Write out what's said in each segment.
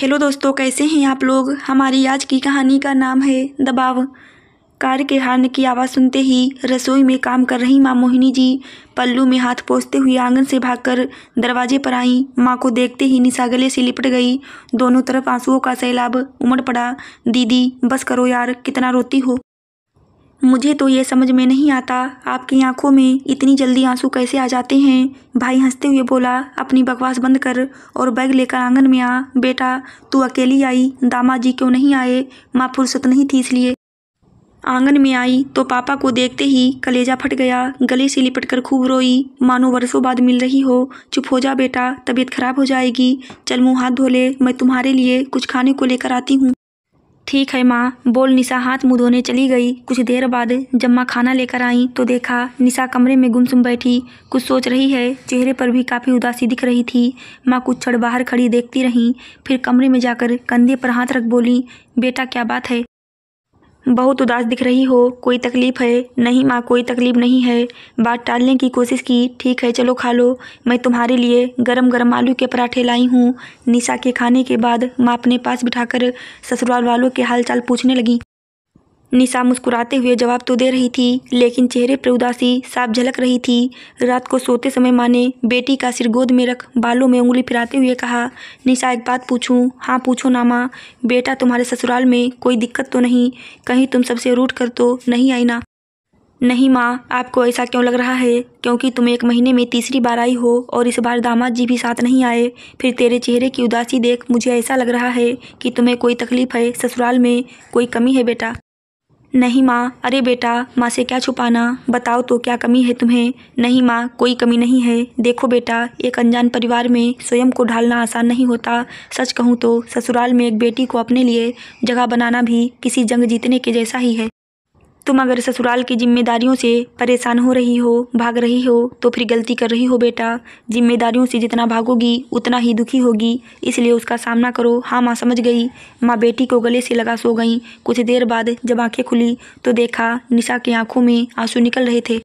hello दोस्तों कैसे हैं आप लोग हमारी आज की कहानी का नाम है दबाव कार के हॉर्न की आवाज़ सुनते ही रसोई में काम कर रही माँ मोहिनी जी पल्लू में हाथ पोसते हुए आंगन से भागकर दरवाजे पर आईं माँ को देखते ही निशा गले से लिपट गई दोनों तरफ आंसुओं का सैलाब उमड़ पड़ा दीदी बस करो यार कितना रोती हो मुझे तो ये समझ में नहीं आता आपकी आंखों में इतनी जल्दी आंसू कैसे आ जाते हैं भाई हंसते हुए बोला अपनी बकवास बंद कर और बैग लेकर आंगन में आ बेटा तू अकेली आई दामाजी क्यों नहीं आए माँ फुर्सत नहीं थी इसलिए आंगन में आई तो पापा को देखते ही कलेजा फट गया गले से लिपट कर खूब रोई मानो वर्षों बाद मिल रही हो चुप हो जा बेटा तबीयत खराब हो जाएगी चल मुँह हाथ धो ले मैं तुम्हारे लिए कुछ खाने को लेकर आती हूँ ठीक है माँ बोल निशा हाथ मुँह धोने चली गई कुछ देर बाद जब माँ खाना लेकर आई तो देखा निशा कमरे में गुमसुम बैठी कुछ सोच रही है चेहरे पर भी काफ़ी उदासी दिख रही थी माँ कुछ छड़ बाहर खड़ी देखती रहीं फिर कमरे में जाकर कंधे पर हाथ रख बोली बेटा क्या बात है बहुत उदास दिख रही हो कोई तकलीफ़ है नहीं माँ कोई तकलीफ़ नहीं है बात टालने की कोशिश की ठीक है चलो खा लो मैं तुम्हारे लिए गरम गरम आलू के पराठे लाई हूँ निशा के खाने के बाद माँ अपने पास बिठाकर ससुराल वालों के हालचाल पूछने लगी निशा मुस्कुराते हुए जवाब तो दे रही थी लेकिन चेहरे पर उदासी साफ झलक रही थी रात को सोते समय माँ ने बेटी का सिर गोद में रख बालों में उंगली फिराते हुए कहा निशा एक बात पूछूं हाँ पूछो ना माँ बेटा तुम्हारे ससुराल में कोई दिक्कत तो नहीं कहीं तुम सबसे रूट कर तो नहीं आई ना नहीं माँ आपको ऐसा क्यों लग रहा है क्योंकि तुम एक महीने में तीसरी बार आई हो और इस बार दामाद जी भी साथ नहीं आए फिर तेरे चेहरे की उदासी देख मुझे ऐसा लग रहा है कि तुम्हें कोई तकलीफ़ है ससुराल में कोई कमी है बेटा नहीं माँ अरे बेटा माँ से क्या छुपाना बताओ तो क्या कमी है तुम्हें नहीं माँ कोई कमी नहीं है देखो बेटा एक अनजान परिवार में स्वयं को ढालना आसान नहीं होता सच कहूँ तो ससुराल में एक बेटी को अपने लिए जगह बनाना भी किसी जंग जीतने के जैसा ही है तुम अगर ससुराल की जिम्मेदारियों से परेशान हो रही हो भाग रही हो तो फिर गलती कर रही हो बेटा जिम्मेदारियों से जितना भागोगी उतना ही दुखी होगी इसलिए उसका सामना करो हाँ माँ समझ गई माँ बेटी को गले से लगा सो गई कुछ देर बाद जब आंखें खुली तो देखा निशा की आंखों में आंसू निकल रहे थे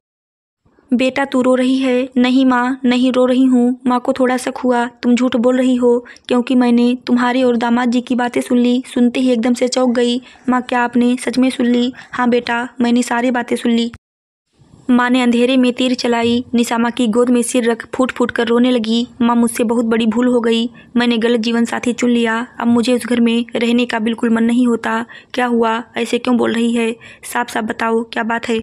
बेटा तू रो रही है नहीं माँ नहीं रो रही हूँ माँ को थोड़ा सा हुआ तुम झूठ बोल रही हो क्योंकि मैंने तुम्हारे और दामाद जी की बातें सुन ली सुनते ही एकदम से चौंक गई माँ क्या आपने सच में सुन ली हाँ बेटा मैंने सारी बातें सुन ली माँ ने अंधेरे में तीर चलाई निशामा की गोद में सिर रख फूट फूट कर रोने लगी माँ मुझसे बहुत बड़ी भूल हो गई मैंने गलत जीवन साथी चुन लिया अब मुझे उस घर में रहने का बिल्कुल मन नहीं होता क्या हुआ ऐसे क्यों बोल रही है साफ साफ बताओ क्या बात है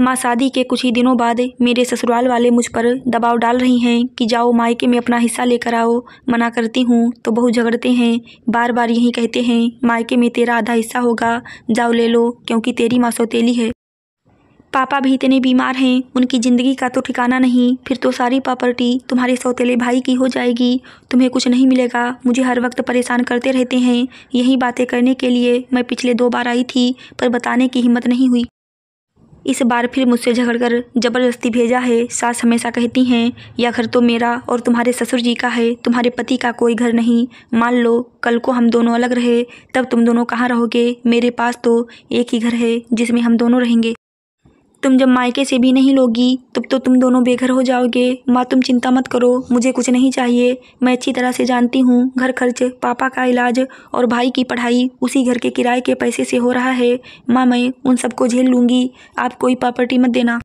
माँ शादी के कुछ ही दिनों बाद मेरे ससुराल वाले मुझ पर दबाव डाल रही हैं कि जाओ मायके में अपना हिस्सा लेकर आओ मना करती हूँ तो बहुत झगड़ते हैं बार बार यही कहते हैं मायके में तेरा आधा हिस्सा होगा जाओ ले लो क्योंकि तेरी माँ सौतेली है पापा भी इतने बीमार हैं उनकी ज़िंदगी का तो ठिकाना नहीं फिर तो सारी प्रॉपर्टी तुम्हारे सौतेले भाई की हो जाएगी तुम्हें कुछ नहीं मिलेगा मुझे हर वक्त परेशान करते रहते हैं यही बातें करने के लिए मैं पिछले दो बार आई थी पर बताने की हिम्मत नहीं हुई इस बार फिर मुझसे झगड़कर जबरदस्ती भेजा है सास हमेशा कहती हैं यह घर तो मेरा और तुम्हारे ससुर जी का है तुम्हारे पति का कोई घर नहीं मान लो कल को हम दोनों अलग रहे तब तुम दोनों कहाँ रहोगे मेरे पास तो एक ही घर है जिसमें हम दोनों रहेंगे तुम जब मायके से भी नहीं लोगी तब तो तुम दोनों बेघर हो जाओगे माँ तुम चिंता मत करो मुझे कुछ नहीं चाहिए मैं अच्छी तरह से जानती हूँ घर खर्च पापा का इलाज और भाई की पढ़ाई उसी घर के किराए के पैसे से हो रहा है माँ मैं उन सबको झेल लूँगी आप कोई प्रॉपर्टी मत देना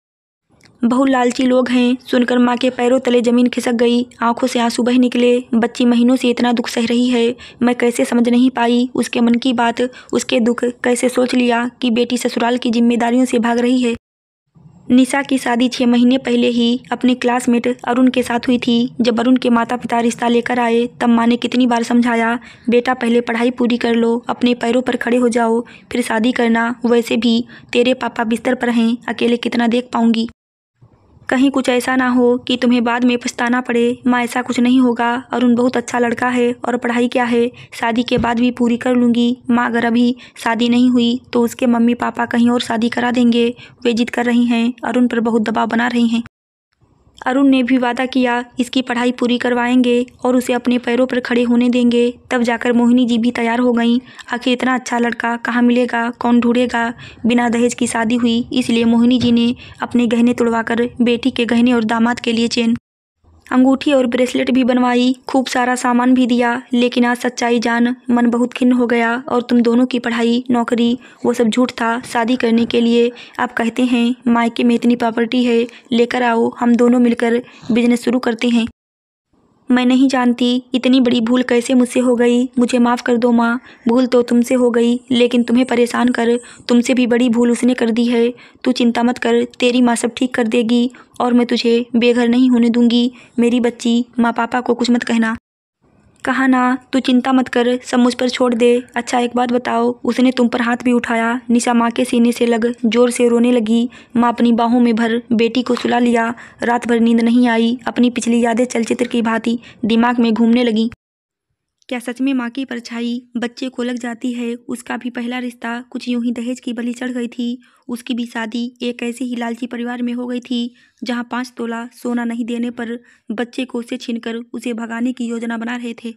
बहु लालची लोग हैं सुनकर माँ के पैरों तले जमीन खिसक गई आंखों से आंसू बह निकले बच्ची महीनों से इतना दुख सह रही है मैं कैसे समझ नहीं पाई उसके मन की बात उसके दुख कैसे सोच लिया कि बेटी ससुराल की जिम्मेदारियों से भाग रही है निशा की शादी छः महीने पहले ही अपने क्लासमेट अरुण के साथ हुई थी जब अरुण के माता पिता रिश्ता लेकर आए तब माँ ने कितनी बार समझाया बेटा पहले पढ़ाई पूरी कर लो अपने पैरों पर खड़े हो जाओ फिर शादी करना वैसे भी तेरे पापा बिस्तर पर हैं अकेले कितना देख पाऊंगी कहीं कुछ ऐसा ना हो कि तुम्हें बाद में पछताना पड़े माँ ऐसा कुछ नहीं होगा अरुण बहुत अच्छा लड़का है और पढ़ाई क्या है शादी के बाद भी पूरी कर लूँगी माँ अगर अभी शादी नहीं हुई तो उसके मम्मी पापा कहीं और शादी करा देंगे वे जिद कर रही हैं अरुण पर बहुत दबाव बना रही हैं अरुण ने भी वादा किया इसकी पढ़ाई पूरी करवाएंगे और उसे अपने पैरों पर खड़े होने देंगे तब जाकर मोहिनी जी भी तैयार हो गईं आखिर इतना अच्छा लड़का कहाँ मिलेगा कौन ढूंढेगा बिना दहेज की शादी हुई इसलिए मोहिनी जी ने अपने गहने तुड़वाकर बेटी के गहने और दामाद के लिए चेन अंगूठी और ब्रेसलेट भी बनवाई खूब सारा सामान भी दिया लेकिन आज सच्चाई जान मन बहुत खिन्न हो गया और तुम दोनों की पढ़ाई नौकरी वो सब झूठ था शादी करने के लिए आप कहते हैं मायके में इतनी प्रॉपर्टी है लेकर आओ हम दोनों मिलकर बिजनेस शुरू करते हैं मैं नहीं जानती इतनी बड़ी भूल कैसे मुझसे हो गई मुझे माफ़ कर दो माँ भूल तो तुमसे हो गई लेकिन तुम्हें परेशान कर तुमसे भी बड़ी भूल उसने कर दी है तू चिंता मत कर तेरी माँ सब ठीक कर देगी और मैं तुझे बेघर नहीं होने दूंगी मेरी बच्ची माँ पापा को कुछ मत कहना कहा ना तू चिंता मत कर सब मुझ पर छोड़ दे अच्छा एक बात बताओ उसने तुम पर हाथ भी उठाया निशा माँ के सीने से लग जोर से रोने लगी माँ अपनी बाहों में भर बेटी को सुला लिया रात भर नींद नहीं आई अपनी पिछली यादें चलचित्र की भांति दिमाग में घूमने लगी क्या सच में माँ की परछाई बच्चे को लग जाती है उसका भी पहला रिश्ता कुछ यूं ही दहेज की बलि चढ़ गई थी उसकी भी शादी एक ऐसे ही लालची परिवार में हो गई थी जहां पाँच तोला सोना नहीं देने पर बच्चे को उसे छीनकर उसे भगाने की योजना बना रहे थे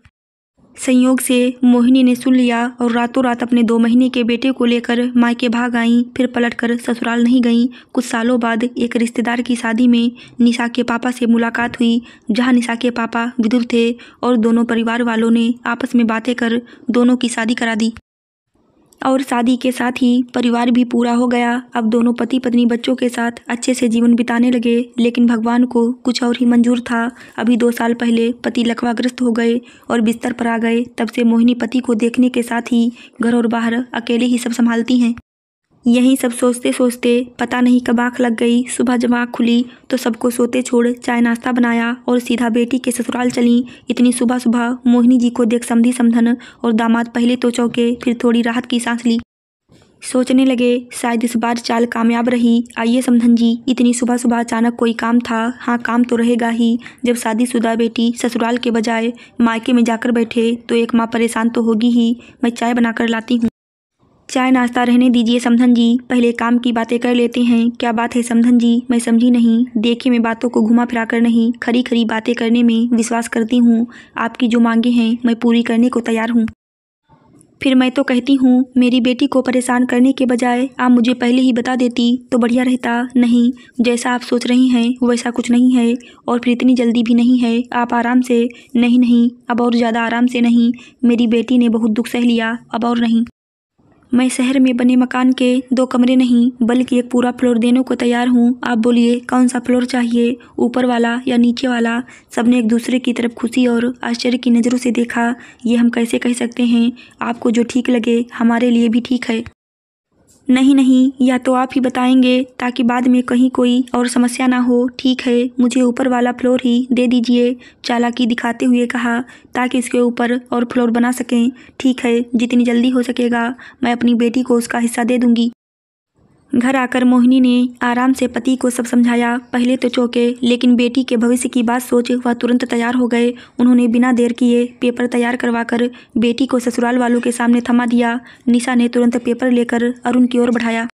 संयोग से मोहिनी ने सुन लिया और रातों रात अपने दो महीने के बेटे को लेकर मायके भाग आईं फिर पलटकर ससुराल नहीं गईं कुछ सालों बाद एक रिश्तेदार की शादी में निशा के पापा से मुलाकात हुई जहां निशा के पापा विदुर थे और दोनों परिवार वालों ने आपस में बातें कर दोनों की शादी करा दी और शादी के साथ ही परिवार भी पूरा हो गया अब दोनों पति पत्नी बच्चों के साथ अच्छे से जीवन बिताने लगे लेकिन भगवान को कुछ और ही मंजूर था अभी दो साल पहले पति लकवाग्रस्त हो गए और बिस्तर पर आ गए तब से मोहिनी पति को देखने के साथ ही घर और बाहर अकेले ही सब संभालती हैं यहीं सब सोचते सोचते पता नहीं कब आँख लग गई सुबह जब आँख खुली तो सबको सोते छोड़ चाय नाश्ता बनाया और सीधा बेटी के ससुराल चली इतनी सुबह सुबह मोहिनी जी को देख समझी समझन और दामाद पहले तो चौंके फिर थोड़ी राहत की सांस ली सोचने लगे शायद इस बार चाल कामयाब रही आइए समधन जी इतनी सुबह सुबह अचानक कोई काम था हाँ काम तो रहेगा ही जब शादीशुदा बेटी ससुराल के बजाय मायके में जाकर बैठे तो एक माँ परेशान तो होगी ही मैं चाय बनाकर लाती हूँ चाय नाश्ता रहने दीजिए समधन जी पहले काम की बातें कर लेते हैं क्या बात है समधन जी मैं समझी नहीं देखे मैं बातों को घुमा फिरा कर नहीं खरी खरी बातें करने में विश्वास करती हूँ आपकी जो मांगे हैं मैं पूरी करने को तैयार हूँ फिर मैं तो कहती हूँ मेरी बेटी को परेशान करने के बजाय आप मुझे पहले ही बता देती तो बढ़िया रहता नहीं जैसा आप सोच रही हैं वैसा कुछ नहीं है और फिर इतनी जल्दी भी नहीं है आप आराम से नहीं नहीं अब और ज़्यादा आराम से नहीं मेरी बेटी ने बहुत दुख सह लिया अब और नहीं मैं शहर में बने मकान के दो कमरे नहीं बल्कि एक पूरा फ्लोर देने को तैयार हूँ आप बोलिए कौन सा फ्लोर चाहिए ऊपर वाला या नीचे वाला सबने एक दूसरे की तरफ खुशी और आश्चर्य की नज़रों से देखा ये हम कैसे कह सकते हैं आपको जो ठीक लगे हमारे लिए भी ठीक है नहीं नहीं या तो आप ही बताएंगे ताकि बाद में कहीं कोई और समस्या ना हो ठीक है मुझे ऊपर वाला फ्लोर ही दे दीजिए चालाकी दिखाते हुए कहा ताकि इसके ऊपर और फ्लोर बना सकें ठीक है जितनी जल्दी हो सकेगा मैं अपनी बेटी को उसका हिस्सा दे दूँगी घर आकर मोहिनी ने आराम से पति को सब समझाया पहले तो चौंके लेकिन बेटी के भविष्य की बात सोच वह तुरंत तैयार हो गए उन्होंने बिना देर किए पेपर तैयार करवाकर बेटी को ससुराल वालों के सामने थमा दिया निशा ने तुरंत पेपर लेकर अरुण की ओर बढ़ाया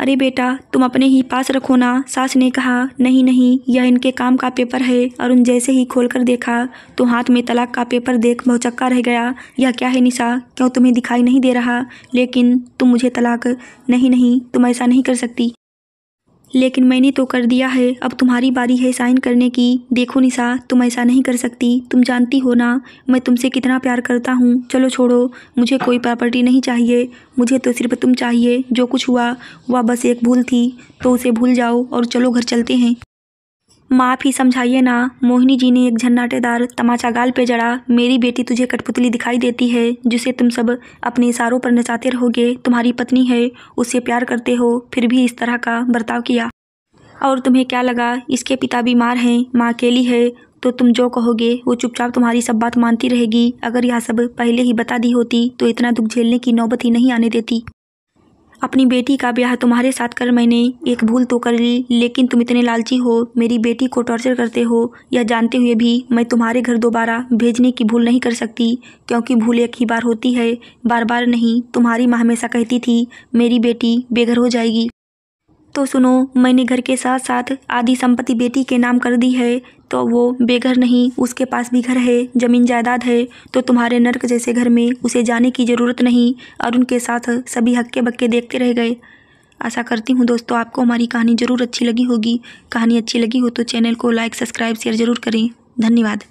अरे बेटा तुम अपने ही पास रखो ना सास ने कहा नहीं नहीं यह इनके काम का पेपर है अरुण जैसे ही खोलकर देखा तो हाथ में तलाक का पेपर देख भौचक्का रह गया यह क्या है निशा क्यों तुम्हें दिखाई नहीं दे रहा लेकिन तुम मुझे तलाक नहीं नहीं तुम ऐसा नहीं कर सकती लेकिन मैंने तो कर दिया है अब तुम्हारी बारी है साइन करने की देखो निशा तुम ऐसा नहीं कर सकती तुम जानती हो ना मैं तुमसे कितना प्यार करता हूँ चलो छोड़ो मुझे कोई प्रॉपर्टी नहीं चाहिए मुझे तो सिर्फ तुम चाहिए जो कुछ हुआ वह बस एक भूल थी तो उसे भूल जाओ और चलो घर चलते हैं माफ़ ही समझाइए ना मोहिनी जी ने एक झन्नाटेदार तमाचा गाल पे जड़ा मेरी बेटी तुझे कठपुतली दिखाई देती है जिसे तुम सब अपने इशारों पर नचाते रहोगे तुम्हारी पत्नी है उससे प्यार करते हो फिर भी इस तरह का बर्ताव किया और तुम्हें क्या लगा इसके पिता बीमार हैं माँ अकेली है तो तुम जो कहोगे वो चुपचाप तुम्हारी सब बात मानती रहेगी अगर यह सब पहले ही बता दी होती तो इतना दुख झेलने की नौबत ही नहीं आने देती अपनी बेटी का ब्याह तुम्हारे साथ कर मैंने एक भूल तो कर ली लेकिन तुम इतने लालची हो मेरी बेटी को टॉर्चर करते हो या जानते हुए भी मैं तुम्हारे घर दोबारा भेजने की भूल नहीं कर सकती क्योंकि भूल एक ही बार होती है बार बार नहीं तुम्हारी माँ हमेशा कहती थी मेरी बेटी बेघर हो जाएगी तो सुनो मैंने घर के साथ साथ आधी संपत्ति बेटी के नाम कर दी है तो वो बेघर नहीं उसके पास भी घर है ज़मीन जायदाद है तो तुम्हारे नर्क जैसे घर में उसे जाने की ज़रूरत नहीं और उनके साथ सभी हक्के बक्के देखते रह गए आशा करती हूँ दोस्तों आपको हमारी कहानी ज़रूर अच्छी लगी होगी कहानी अच्छी लगी हो तो चैनल को लाइक सब्सक्राइब शेयर ज़रूर करें धन्यवाद